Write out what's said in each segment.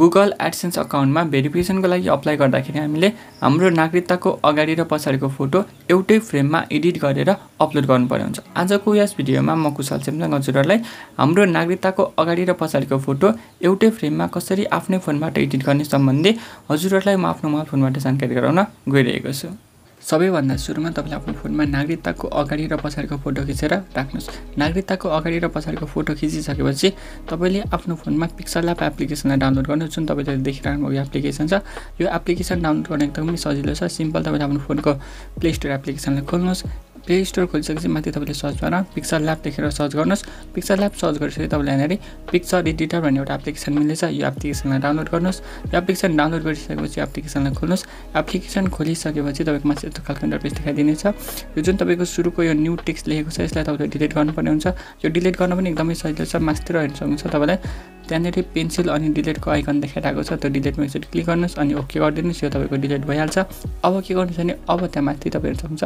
Google AdSense अकाउन्टमा भेरिफिकेसनको लागि apply गर्दाखेरि हामीले हाम्रो नागरिकताको अगाडि र पछाडिको फोटो एउटै फ्रेममा एडिट गरेर अपलोड गर्नुपर्ने हुन्छ आजको यस भिडियोमा म कुशल सेमसङ हजुरहरूलाई हाम्रो नागरिकताको अगाडि र पछाडिको फोटो एउटै फ्रेममा कसरी आफ्नै फोनबाट एडिट गर्ने सम्बन्धी हजुरहरूलाई म आफ्नो मोबाइल फोनबाट जानकारी गराउन गइरहेको छु सबैभन्दा सुरुमा तपाईँले आफ्नो फोनमा नागरिकताको अगाडि र पछाडिको फोटो खिचेर राख्नुहोस् नागरिकताको अगाडि र पछाडिको फोटो खिचिसकेपछि तपाईँले आफ्नो फोनमा पिक्सल एप एप्लिकेसनलाई डाउनलोड गर्नुहोस् जुन तपाईँले देखिरहनु भएको एप्लिकेसन छ यो एप्लिकेसन डाउनलोड गर्न एकदमै सजिलो छ सिम्पल तपाईँले आफ्नो फोनको प्ले स्टोर एप्लिकेसनलाई खोल्नुहोस् प्ले स्टोर खोलिसकेपछि माथि तपाईँले सर्च गरेर पिक्चर ल्याब देखेर सर्च गर्नुहोस् पिक्चर ल्याब सर्च गरिसकेपछि तपाईँले यहाँनिर पिक्चर एडिटर भन्ने एउटा एप्लिकेसन मिल्दैछ यो एप्लिकेसनलाई डाउनलोड गर्नुहोस् यो एप्लिकेसन डाउनलोड गरिसकेपछि एप्लिकेसनलाई खोल्नुहोस् एप्लिकेसन खोलिसकेपछि तपाईँको माथि यस्तो खालको इन्टरफेस देखाइदिनेछ यो जुन तपाईँको सुरुको यो न्यू टेक्स्ट लेखेको छ यसलाई तपाईँले डिलिट गर्नुपर्ने हुन्छ यो डिलिट गर्न पनि एकदमै सजिलो छ मास्तिर हेर्न सक्नुहुन्छ तपाईँलाई त्यहाँनिर पेन्सिल अनि डिलिटको आइकन देखाइरहेको छ त्यो डिलिटमा एकचोटि क्लिक गर्नुहोस् अनि ओके गरिदिनुहोस् यो तपाईँको डिलिट भइहाल्छ अब के गर्नुहोस् भने अब त्यहाँ माथि तपाईँहरू सक्नुहुन्छ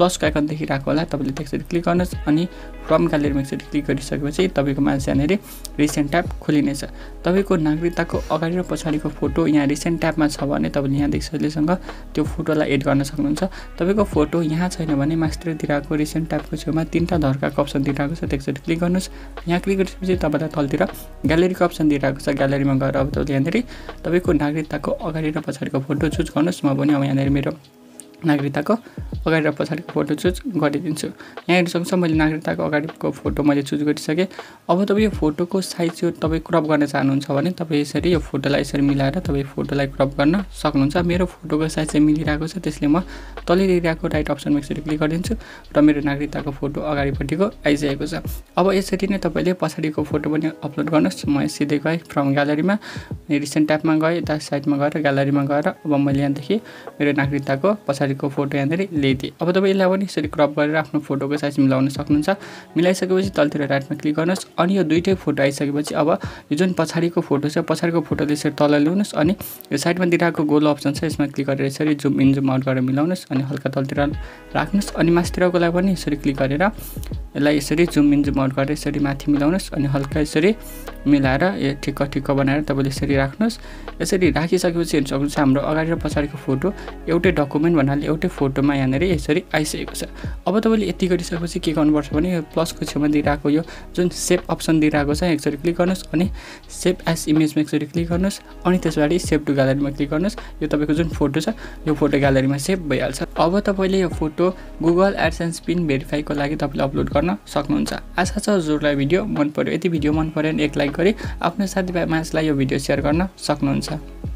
प्लसको आइकन देखिरहेको होला तपाईँले त्यसरी क्लिक गर्नुहोस् अनि फ्रम ग्यालेरीमा एकचोटि क्लिक गरिसकेपछि तपाईँको त्यहाँनिर रिसेन्ट ट्याब खोलिनेछ तपाईँको नागरिकताको अगाडि र पछाडिको फोटो यहाँ रिसेन्ट ट्याबमा छ भने तपाईँले यहाँ सजिलैसँग त्यो फोटोलाई एड गर्न सक्नुहुन्छ तपाईँको फोटो यहाँ छैन भने मास्टर आएको रिसेन्ट ट्याबको छेउमा तिनवटा धर्काको अप्सन दिइरहेको छ त्यसरी क्लिक गर्नुहोस् यहाँ क्लिक गरिसकेपछि तपाईँलाई तलतिर ग्यालेरी एक अप्सन दिइरहेको छ ग्यालेरीमा गएर अब तपाईँले यहाँनिर तपाईँको नागरिकताको अगाडि र पछाडिको फोटो चुज गर्नुहोस् म पनि अब यहाँनिर मेरो नागरिकताको अगाडि र पछाडिको फोटो चुज गरिदिन्छु यहाँनिर सक्छ मैले नागरिकताको अगाडिको फोटो मैले चुज गरिसकेँ अब तपाईँ यो फोटोको साइज यो तपाईँ क्रप गर्न चाहनुहुन्छ भने तपाईँ यसरी यो फोटोलाई यसरी मिलाएर तपाईँ फोटोलाई क्रप गर्न सक्नुहुन्छ मेरो फोटोको साइज चाहिँ मिलिरहेको छ त्यसले म तल एरियाको राइट अप्सनमा यसरी क्लिक गरिदिन्छु र मेरो नागरिकताको फोटो अगाडिपट्टिको आइसकेको छ अब यसरी नै तपाईँले पछाडिको फोटो पनि अपलोड गर्नुहोस् म सिधै गएँ फ्रम ग्यालरीमा रिसेन्ट ट्यापमा गएँ यता साइडमा गएर ग्यालरीमा गएर अब मैले यहाँदेखि मेरो नागरिकताको पछाडिको फोटो यहाँनिर धेरै अब तपाईँ यसलाई पनि यसरी क्रप गरेर आफ्नो फोटोको साइज मिलाउन सक्नुहुन्छ मिलाइसकेपछि तलतिर राइटमा क्लिक गर्नुहोस् अनि यो दुइटै फोटो आइसकेपछि अब यो जुन पछाडिको फोटो छ पछाडिको फोटो यसरी तल ल्याउनुहोस् अनि यो साइडमा दिइरहेको गोल अप्सन छ यसमा क्लिक गरेर यसरी जुम इन जुम आउट गरेर मिलाउनुहोस् अनि हल्का तलतिर राख्नुहोस् अनि मासतिरको लागि पनि यसरी क्लिक गरेर यसलाई यसरी जुम इन जुम आउट गरेर यसरी माथि मिलाउनुहोस् अनि हल्का यसरी मिलाएर यो ठिक्क ठिक्क बनाएर तपाईँले यसरी राख्नुहोस् यसरी राखिसकेपछि हेर्नु सक्नुहुन्छ हाम्रो अगाडि र पछाडिको फोटो एउटै डकुमेन्ट भन्नाले एउटै फोटोमा यहाँनिर यसरी आइसकेको छ अब तपाईँले यति गरिसकेपछि के गर्नुपर्छ भने यो प्लसको छेउमा दिइरहेको यो जुन सेभ अप्सन दिइरहेको छ एकचोटि क्लिक गर्नुहोस् अनि सेभ एज इमेजमा एकचोटि क्लिक गर्नुहोस् अनि त्यस पछाडि सेभ टु ग्यालेरीमा क्लिक गर्नुहोस् यो तपाईँको जुन फोटो छ यो फोटो ग्यालेरीमा सेभ भइहाल्छ अब तपाईँले यो photo Google ads and spin भेरिफाईको लागि तपाईँले अपलोड गर्न सक्नुहुन्छ आशा छ हजुरलाई भिडियो मन पऱ्यो यति भिडियो मन पऱ्यो भने एक लाइक गरी आफ्नो साथीभाइ मान्छेलाई यो भिडियो सेयर गर्न सक्नुहुन्छ